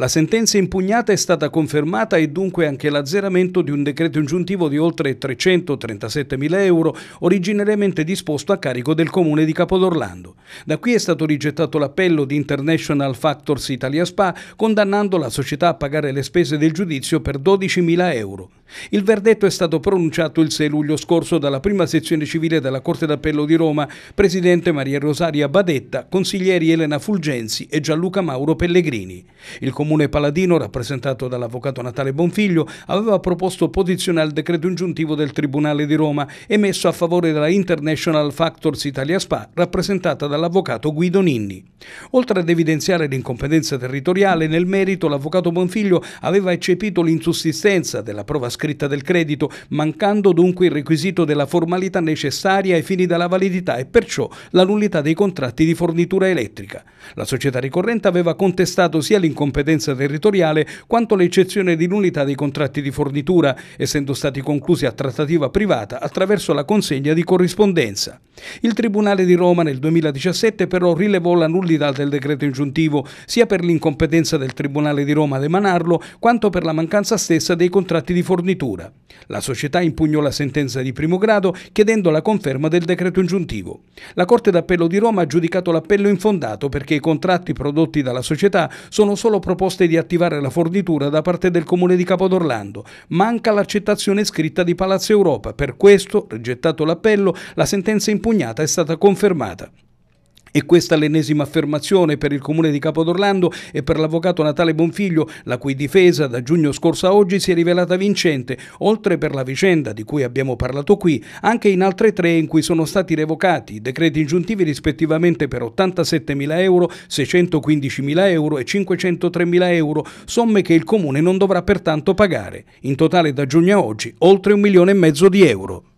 La sentenza impugnata è stata confermata e dunque anche l'azzeramento di un decreto ingiuntivo di oltre 337 mila euro originariamente disposto a carico del comune di Capodorlando. Da qui è stato rigettato l'appello di International Factors Italia Spa condannando la società a pagare le spese del giudizio per 12 mila euro. Il verdetto è stato pronunciato il 6 luglio scorso dalla prima sezione civile della Corte d'Appello di Roma, presidente Maria Rosaria Badetta, consiglieri Elena Fulgenzi e Gianluca Mauro Pellegrini. Il comune Comune Paladino, rappresentato dall'avvocato Natale Bonfiglio, aveva proposto posizione al decreto ingiuntivo del Tribunale di Roma emesso a favore della International Factors Italia SPA, rappresentata dall'avvocato Guido Ninni. Oltre ad evidenziare l'incompetenza territoriale, nel merito l'avvocato Bonfiglio aveva eccepito l'insussistenza della prova scritta del credito, mancando dunque il requisito della formalità necessaria ai fini della validità e perciò la nullità dei contratti di fornitura elettrica. La società ricorrente aveva contestato sia l'incompetenza competenza territoriale quanto l'eccezione di nullità dei contratti di fornitura, essendo stati conclusi a trattativa privata attraverso la consegna di corrispondenza. Il Tribunale di Roma nel 2017 però rilevò la nullità del decreto ingiuntivo, sia per l'incompetenza del Tribunale di Roma ad emanarlo, quanto per la mancanza stessa dei contratti di fornitura. La società impugnò la sentenza di primo grado chiedendo la conferma del decreto ingiuntivo. La Corte d'Appello di Roma ha giudicato l'appello infondato perché i contratti prodotti dalla società sono solo proposte di attivare la fornitura da parte del Comune di Capodorlando. Manca l'accettazione scritta di Palazzo Europa. Per questo, rigettato l'appello, la sentenza impugnata impugnata è stata confermata. E questa l'ennesima affermazione per il comune di Capodorlando e per l'avvocato Natale Bonfiglio, la cui difesa da giugno scorso a oggi si è rivelata vincente, oltre per la vicenda di cui abbiamo parlato qui, anche in altre tre in cui sono stati revocati i decreti ingiuntivi rispettivamente per 87.000 euro, 615.000 euro e 503.000 euro, somme che il comune non dovrà pertanto pagare. In totale da giugno a oggi oltre un milione e mezzo di euro.